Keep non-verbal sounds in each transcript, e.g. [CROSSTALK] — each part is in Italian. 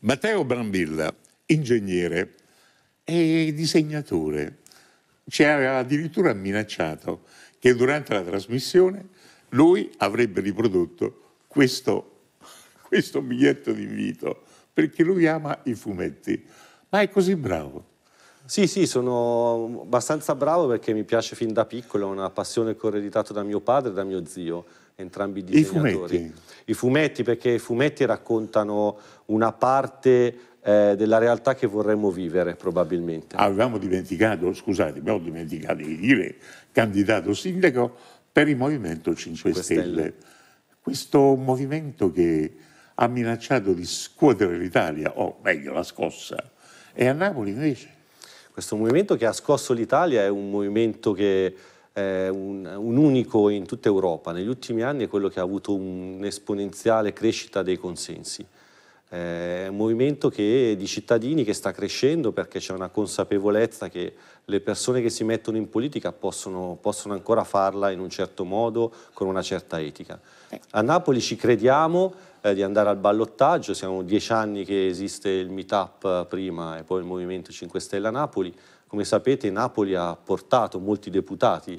Matteo Brambilla, ingegnere e disegnatore, ci aveva addirittura minacciato che durante la trasmissione lui avrebbe riprodotto questo, questo biglietto d'invito, perché lui ama i fumetti, ma è così bravo. Sì, sì, sono abbastanza bravo perché mi piace fin da piccolo, è una passione che ho ereditato da mio padre e da mio zio entrambi i disegnatori. I fumetti. I fumetti, perché i fumetti raccontano una parte eh, della realtà che vorremmo vivere, probabilmente. Ah, avevamo dimenticato, scusate, abbiamo dimenticato di dire candidato sindaco per il Movimento 5 Stelle. Stelle. Questo movimento che ha minacciato di scuotere l'Italia, o meglio la scossa, e a Napoli invece. Questo movimento che ha scosso l'Italia è un movimento che un, un, unico in tutta Europa negli ultimi anni è quello che ha avuto un'esponenziale crescita dei consensi. È un movimento che, di cittadini che sta crescendo perché c'è una consapevolezza che le persone che si mettono in politica possono, possono ancora farla in un certo modo, con una certa etica. A Napoli ci crediamo, eh, di andare al ballottaggio, siamo dieci anni che esiste il meetup eh, prima e poi il Movimento 5 Stelle a Napoli, come sapete Napoli ha portato molti deputati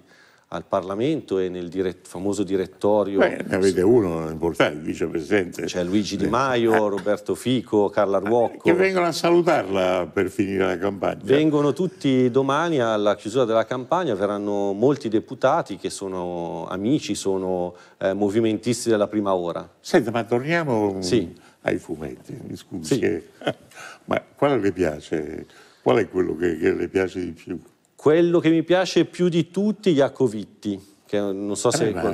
al Parlamento e nel diret famoso direttorio... Beh, ne avete uno importante, il vicepresidente. C'è Luigi Di Maio, Roberto Fico, Carla eh, Ruocco. Che vengono a salutarla per finire la campagna. Vengono tutti domani alla chiusura della campagna, verranno molti deputati che sono amici, sono eh, movimentisti della prima ora. Senta, ma torniamo sì. ai fumetti, mi scusi. Sì. [LAUGHS] ma quale le piace? Qual è quello che, che le piace di più? Quello che mi piace più di tutti, Iacovitti. Che non so se... Eh, ma,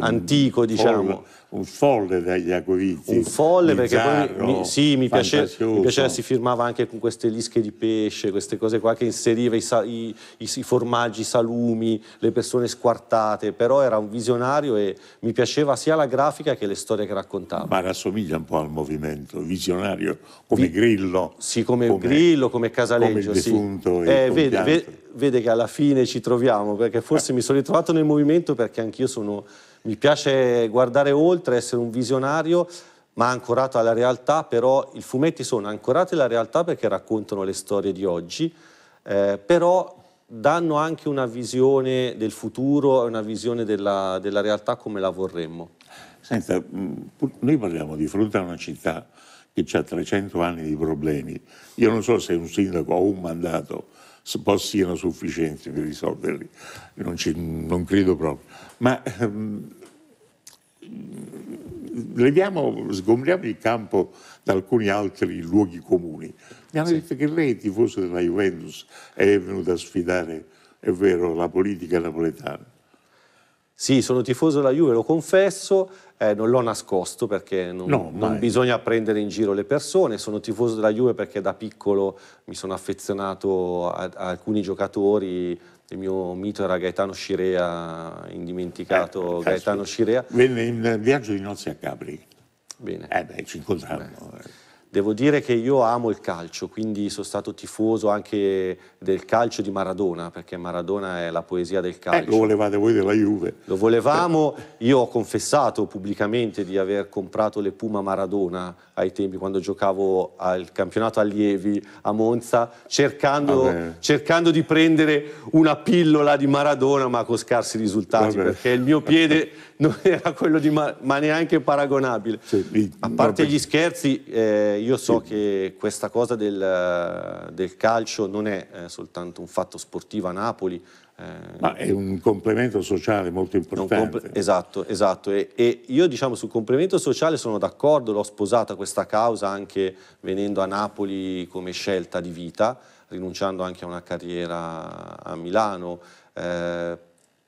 antico, diciamo. Un folle dagli Iacovizi. Un folle perché poi mi, sì, mi, piace, mi, piaceva, si firmava anche con queste lische di pesce, queste cose qua che inseriva i, i, i, formaggi, i salumi, le persone squartate, però era un visionario e mi piaceva sia la grafica che le storie che raccontava. Ma rassomiglia un po' al movimento, visionario, come Vi, Grillo. Sì, come, come, Grillo, come Casaleggio. Come defunto sì. eh, vede, vede, vede che alla fine ci troviamo, perché forse mi sono ritrovato nel movimento perché anch'io sono mi piace guardare oltre, essere un visionario, ma ancorato alla realtà, però i fumetti sono ancorati alla realtà perché raccontano le storie di oggi, eh, però danno anche una visione del futuro, una visione della, della realtà come la vorremmo. Senta, mm, noi parliamo di fronte a una città che ha 300 anni di problemi. Io non so se un sindaco ha un mandato siano sufficienti per risolverli, non, ci, non credo proprio. Ma ehm, leviamo, sgombriamo il campo da alcuni altri luoghi comuni. Mi hanno sì. detto che lei, tifoso della Juventus, è venuta a sfidare, è vero, la politica napoletana. Sì, sono tifoso della Juve, lo confesso, eh, non l'ho nascosto perché non, no, non, bisogna prendere in giro le persone. Sono tifoso della Juve perché da piccolo mi sono affezionato a, a alcuni giocatori. Il mio mito era Gaetano Scirea, indimenticato eh, Gaetano Scirea. Venne in viaggio di nozze a Capri. Bene. Eh beh, ci incontrammo. Devo dire che io amo il calcio, quindi sono stato tifoso anche del calcio di Maradona, perché Maradona è la poesia del calcio. Eh, lo volevate voi della Juve. Lo volevamo, io ho confessato pubblicamente di aver comprato le Puma Maradona ai tempi quando giocavo al campionato allievi a Monza, cercando, cercando di prendere una pillola di Maradona, ma con scarsi risultati, Vabbè. perché il mio piede non era quello di Maradona, ma neanche paragonabile. Sì, a parte vabbè. gli scherzi... Eh, io so sì. che questa cosa del, del calcio non è eh, soltanto un fatto sportivo a Napoli. Eh, Ma è un complemento sociale molto importante. Esatto, esatto. E, e, io diciamo sul complemento sociale sono d'accordo, l'ho sposata questa causa anche venendo a Napoli come scelta di vita, rinunciando anche a una carriera a Milano. Eh,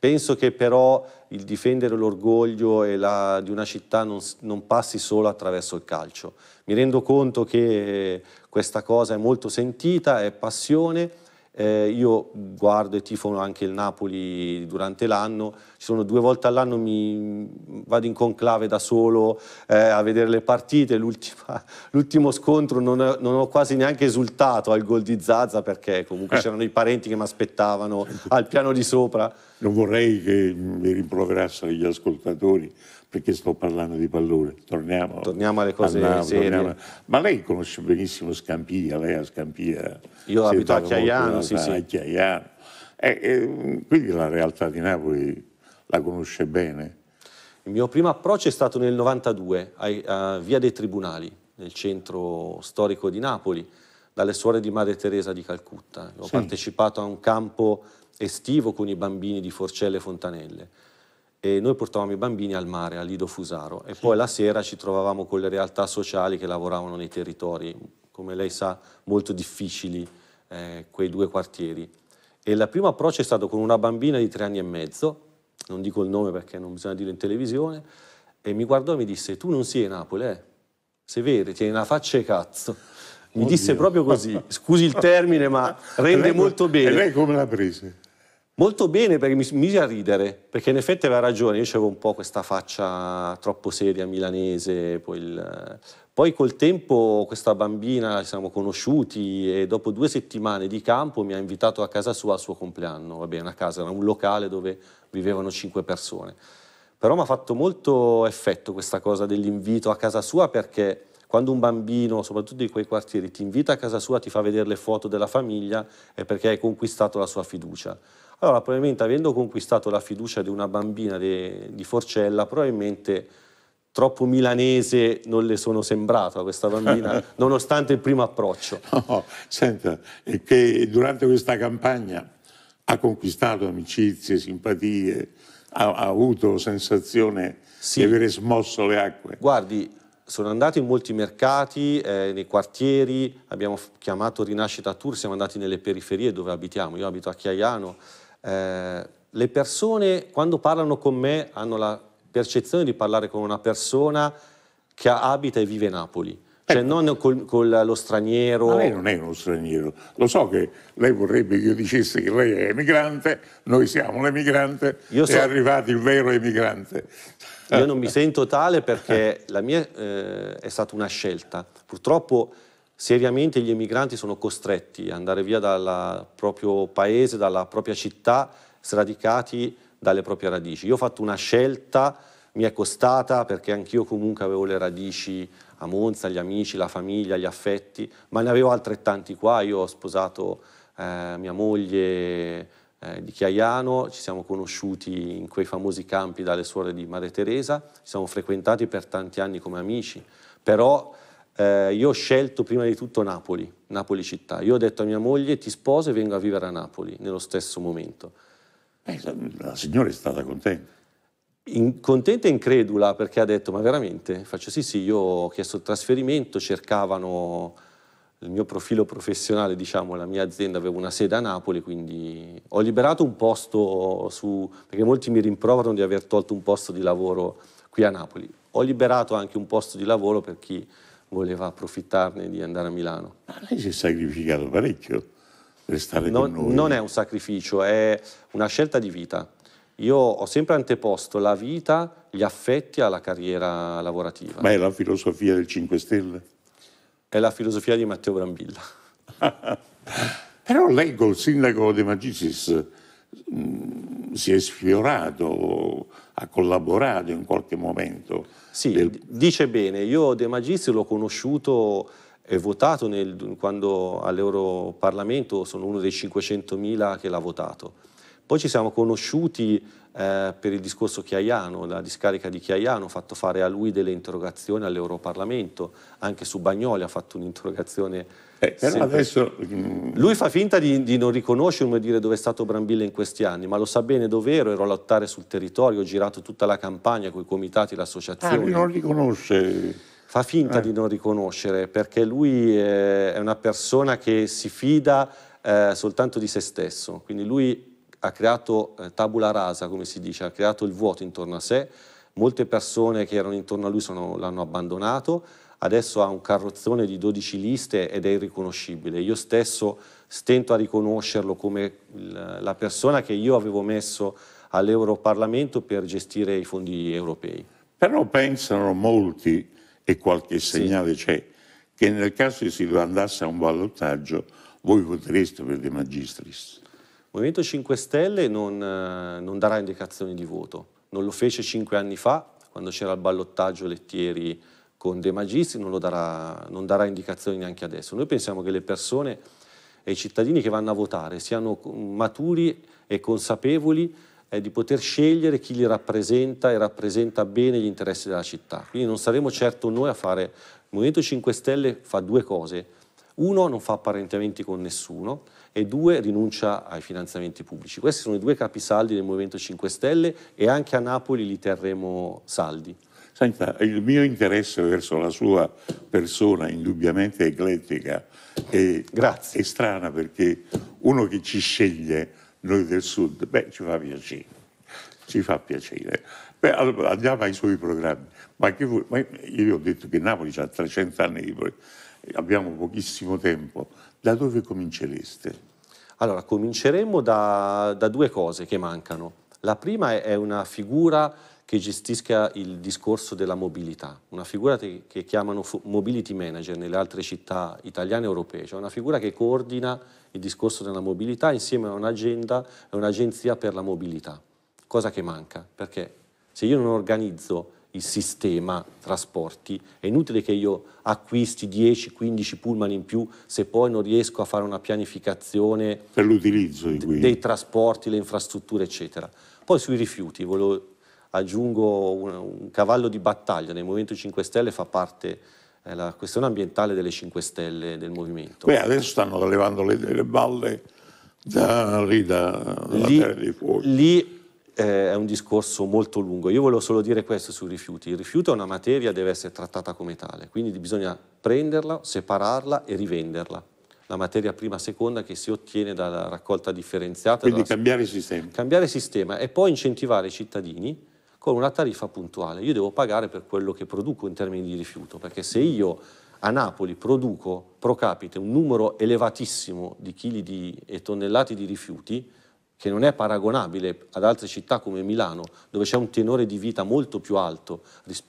Penso che però il difendere l'orgoglio di una città non, non, passi solo attraverso il calcio. Mi rendo conto che questa cosa è molto sentita, è passione, eh, io guardo e tifo anche il Napoli durante l'anno, ci sono due volte all'anno mi vado in conclave da solo eh, a vedere le partite, [LAUGHS] l'ultimo scontro non, non, ho quasi neanche esultato al gol di Zazza perché comunque eh. c'erano i parenti che mi aspettavano al piano di sopra. Non vorrei che mi rimproverassero gli ascoltatori perché sto parlando di pallone. Torniamo, Torniamo alle cose Napoli, serie. Ma lei conosce benissimo Scampia, lei a Scampia. Io abito a Chiaiano, sì, sì. A Chiaiano. E, eh, e, eh, quindi la realtà di Napoli la conosce bene. Il mio primo approccio è stato nel 92, a, a Via dei Tribunali, nel centro storico di Napoli, dalle suore di Madre Teresa di Calcutta. Ho sì. partecipato a un campo estivo con i bambini di Forcelle e Fontanelle e noi portavamo i bambini al mare, a Lido Fusaro e poi la sera ci trovavamo con le realtà sociali che lavoravano nei territori, come lei sa, molto difficili eh, quei due quartieri. E il primo approccio è stato con una bambina di tre anni e mezzo, non dico il nome perché non bisogna dire in televisione, e mi guardò e mi disse, tu non sei a Napoli, eh? Se vedi, tieni una faccia e cazzo. Mi Oddio. disse proprio così, scusi il termine, ma [LAUGHS] rende lei, molto bene. E lei come l'ha presa? Molto bene perché mi mise a ridere, perché in effetti aveva ragione, io avevo un po' questa faccia troppo seria milanese, poi, il... poi col tempo questa bambina ci siamo conosciuti e dopo due settimane di campo mi ha invitato a casa sua al suo compleanno, va bene, a casa, era un locale dove vivevano cinque persone. Però mi ha fatto molto effetto questa cosa dell'invito a casa sua perché quando un bambino, soprattutto di quei quartieri, ti invita a casa sua, ti fa vedere le foto della famiglia, è perché hai conquistato la sua fiducia. Allora, probabilmente avendo conquistato la fiducia di una bambina de, di Forcella, probabilmente troppo milanese non le sono sembrata questa bambina, [LAUGHS] nonostante il primo approccio. No, senta, è che durante questa campagna ha conquistato amicizie, simpatie, ha, ha avuto sensazione sì. di avere smosso le acque. Guardi, sono andato in molti mercati, eh, nei quartieri, abbiamo chiamato Rinascita Tour, siamo andati nelle periferie dove abitiamo, io abito a Chiaiano, eh, le persone quando parlano con me hanno la percezione di parlare con una persona che abita e vive Napoli. Cioè ecco. non con, col, lo straniero. Ma lei non è uno straniero. Lo so che lei vorrebbe che io dicesse che lei è emigrante, noi siamo l'emigrante, io so... è arrivato il vero emigrante. Io non mi sento tale perché la mia eh, è stata una scelta. Purtroppo seriamente gli emigranti sono costretti ad andare via dal proprio paese, dalla propria città, sradicati dalle proprie radici. Io ho fatto una scelta, mi è costata perché anch'io comunque avevo le radici a Monza, gli amici, la famiglia, gli affetti, ma ne avevo altrettanti qua. Io ho sposato eh, mia moglie eh, di Chiaiano, ci siamo conosciuti in quei famosi campi dalle suore di Madre Teresa, ci siamo frequentati per tanti anni come amici, però eh, io ho scelto prima di tutto Napoli, Napoli città. Io ho detto a mia moglie ti sposo e vengo a vivere a Napoli nello stesso momento. Eh, la, signora è stata contenta. In, contenta e incredula perché ha detto ma veramente? Faccio sì sì, io ho chiesto il trasferimento, cercavano il mio profilo professionale, diciamo, la mia azienda aveva una sede a Napoli, quindi ho liberato un posto su, perché molti mi rimproverano di aver tolto un posto di lavoro qui a Napoli. Ho liberato anche un posto di lavoro per chi voleva approfittarne di andare a Milano. Ma lei si è sacrificato parecchio per stare non, con noi. Non è un sacrificio, è una scelta di vita. Io ho sempre anteposto la vita, gli affetti alla carriera lavorativa. Ma è la filosofia del 5 Stelle? È la filosofia di Matteo Brambilla. [LAUGHS] Però leggo il sindaco De Magicis Mm, si è sfiorato, ha collaborato in qualche momento. Sì, del... dice bene, io De Magistri l'ho conosciuto e votato nel, quando all'Europarlamento, sono uno dei 500.000 che l'ha votato. Poi ci siamo conosciuti eh, per il discorso Chiaiano, la discarica di Chiaiano, ho fatto fare a lui delle interrogazioni all'Europarlamento, anche su Bagnoli ha fatto un'interrogazione. Eh, adesso... Mm, lui fa finta di, di non riconoscermi e dire dove è stato Brambilla in questi anni, ma lo sa bene dove ero, ero a lottare sul territorio, ho girato tutta la campagna con i comitati, l'associazione. associazioni. Ah, lui non riconosce fa finta eh. di non riconoscere perché lui è una persona che si fida eh, soltanto di se stesso, quindi lui ha creato eh, tabula rasa, come si dice, ha creato il vuoto intorno a sé, molte persone che erano intorno a lui l'hanno abbandonato, adesso ha un carrozzone di 12 liste ed è irriconoscibile. Io stesso stento a riconoscerlo come la persona che io avevo messo all'Europarlamento per gestire i fondi europei. Però pensano molti, e qualche segnale sì. c'è, che nel caso si andasse a un ballottaggio voi votereste per De Magistris. Movimento 5 Stelle non, eh, non darà indicazioni di voto, non lo fece cinque anni fa quando c'era il ballottaggio Lettieri con De Magistri, non, darà, non darà indicazioni neanche adesso. Noi pensiamo che le persone e i cittadini che vanno a votare siano maturi e consapevoli eh, di poter scegliere chi li rappresenta e rappresenta bene gli interessi della città. Quindi non saremo certo noi a fare... Il Movimento 5 Stelle fa due cose, uno, non fa apparentamenti con nessuno e due, rinuncia ai finanziamenti pubblici. Questi sono i due capisaldi del Movimento 5 Stelle e anche a Napoli li terremo saldi. Senta, il mio interesse verso la sua persona indubbiamente eclettica è, è strana perché uno che ci sceglie, noi del Sud, beh, ci fa piacere. Ci fa piacere. Beh, allora, andiamo ai suoi programmi. Ma, che, ma io ho detto che Napoli ha 300 anni di programmi abbiamo pochissimo tempo, da dove comincereste? Allora, cominceremo da, da due cose che mancano. La prima è una figura che gestisca il discorso della mobilità, una figura che chiamano mobility manager nelle altre città italiane e europee, cioè una figura che coordina il discorso della mobilità insieme a un'agenda e un'agenzia per la mobilità, cosa che manca, perché se io non organizzo il sistema trasporti. È inutile che io acquisti 10-15 pullman in più se poi non riesco a fare una pianificazione per l'utilizzo dei trasporti, le infrastrutture, eccetera. Poi sui rifiuti, volevo, aggiungo un, un, cavallo di battaglia nel Movimento 5 Stelle fa parte eh, la questione ambientale delle 5 Stelle del movimento. Beh, adesso stanno levando le, le balle da, lì, da, lì, terra di fuoco. Lì eh, è un discorso molto lungo. Io volevo solo dire questo sui rifiuti. Il rifiuto è una materia, deve essere trattata come tale, quindi bisogna prenderla, separarla e rivenderla. La materia prima seconda che si ottiene dalla raccolta differenziata. Quindi dalla... cambiare sistema. Cambiare sistema e poi incentivare i cittadini con una tariffa puntuale. Io devo pagare per quello che produco in termini di rifiuto, perché se io a Napoli produco pro capite un numero elevatissimo di chili di, e tonnellate di rifiuti, che non è paragonabile ad altre città come Milano, dove c'è un tenore di vita molto più alto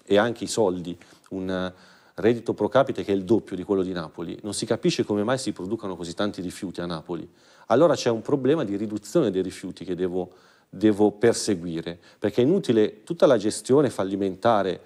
e anche i soldi, un eh, reddito pro capite che è il doppio di quello di Napoli, non si capisce come mai si producano così tanti rifiuti a Napoli. Allora c'è un problema di riduzione dei rifiuti che devo, devo perseguire, perché è inutile tutta la gestione fallimentare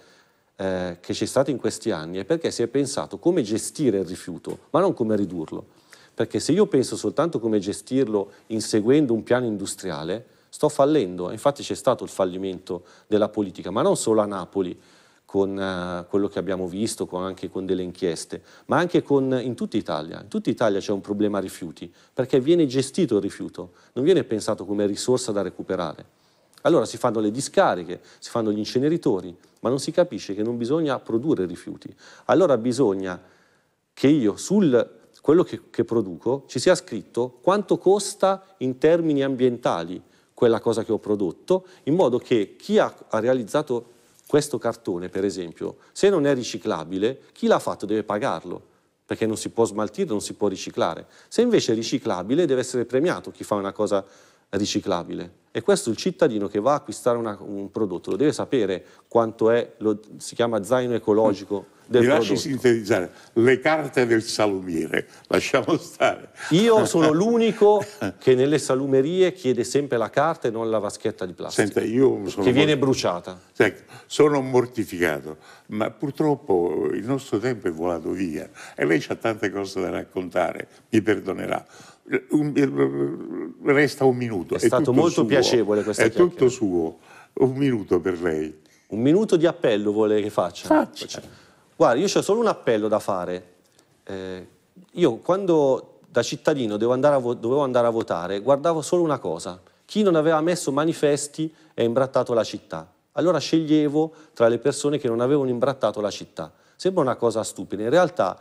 eh, che c'è stata in questi anni, è perché si è pensato come gestire il rifiuto, ma non come ridurlo perché se io penso soltanto come gestirlo inseguendo un piano industriale, sto fallendo. Infatti c'è stato il fallimento della politica, ma non solo a Napoli, con eh, quello che abbiamo visto, con anche con delle inchieste, ma anche con, in tutta Italia. In tutta Italia c'è un problema rifiuti, perché viene gestito il rifiuto, non viene pensato come risorsa da recuperare. Allora si fanno le discariche, si fanno gli inceneritori, ma non si capisce che non bisogna produrre rifiuti. Allora bisogna che io sul quello che, che produco, ci sia scritto quanto costa in termini ambientali quella cosa che ho prodotto, in modo che chi ha, ha realizzato questo cartone, per esempio, se non è riciclabile, chi l'ha fatto deve pagarlo perché non si può smaltire, non si può riciclare. Se invece è riciclabile deve essere premiato chi fa una cosa riciclabile. E questo il cittadino che va a acquistare una, un prodotto lo deve sapere quanto è, lo, si chiama zaino ecologico del Mi prodotto. Mi lasci sintetizzare, le carte del salumiere, lasciamo stare. Io sono [LAUGHS] l'unico che nelle salumerie chiede sempre la carta e non la vaschetta di plastica, Senta, io sono che viene bruciata. Senta, sono mortificato, ma purtroppo il nostro tempo è volato via e lei ha tante cose da raccontare, mi perdonerà un, eh, resta un minuto. È, è stato molto suo. piacevole questa è tutto suo, un minuto per lei. Un minuto di appello vuole che faccia? Faccia. Guarda, io ho solo un appello da fare. Eh, io quando da cittadino andare vo- dovevo andare a votare, guardavo solo una cosa. Chi non aveva messo manifesti è imbrattato la città. Allora sceglievo tra le persone che non avevano imbrattato la città. Sembra una cosa stupida, in realtà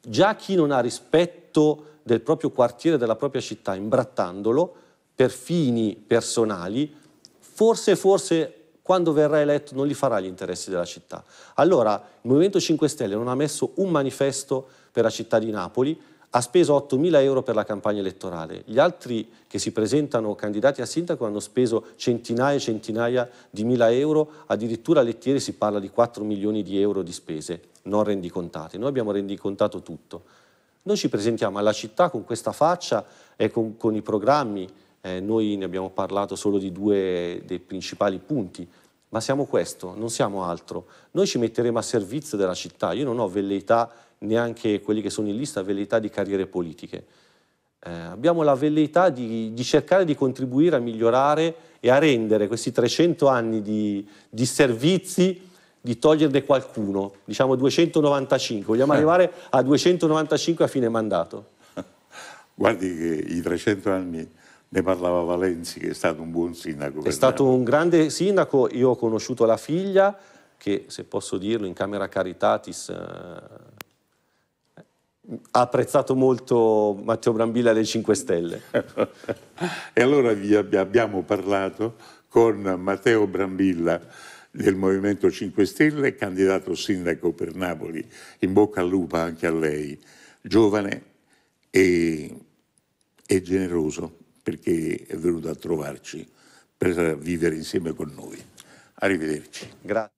già chi non ha rispetto del proprio quartiere, della propria città, imbrattandolo per fini personali, forse, forse quando verrà eletto non li farà gli interessi della città. Allora il Movimento 5 Stelle non ha messo un manifesto per la città di Napoli, ha speso 8.000 euro per la campagna elettorale. Gli altri che si presentano candidati a sindaco hanno speso centinaia e centinaia di mila euro, addirittura lettieri si parla di 4 milioni di euro di spese non rendicontate. Noi abbiamo rendicontato tutto. Noi ci presentiamo alla città con questa faccia e con, con i programmi, eh, noi ne abbiamo parlato solo di due dei principali punti, ma siamo questo, non siamo altro. Noi ci metteremo a servizio della città, io non ho velleità, neanche quelli che sono in lista, velleità di carriere politiche. Eh, abbiamo la velleità di, di, cercare di contribuire a migliorare e a rendere questi 300 anni di, di servizi di toglierne qualcuno, diciamo 295, vogliamo eh. arrivare a 295 a fine mandato. [LAUGHS] Guardi che i 300 anni ne parlava Valenzi, che è stato un buon sindaco. È stato me. un grande sindaco, io ho conosciuto la figlia, che se posso dirlo in Camera Caritatis eh, ha apprezzato molto Matteo Brambilla dei 5 Stelle. [LAUGHS] e allora vi abbiamo parlato con Matteo Brambilla, del Movimento 5 Stelle, candidato sindaco per Napoli. In bocca al lupo anche a lei, giovane e, e generoso, perché è venuto a trovarci per vivere insieme con noi. Arrivederci. Grazie.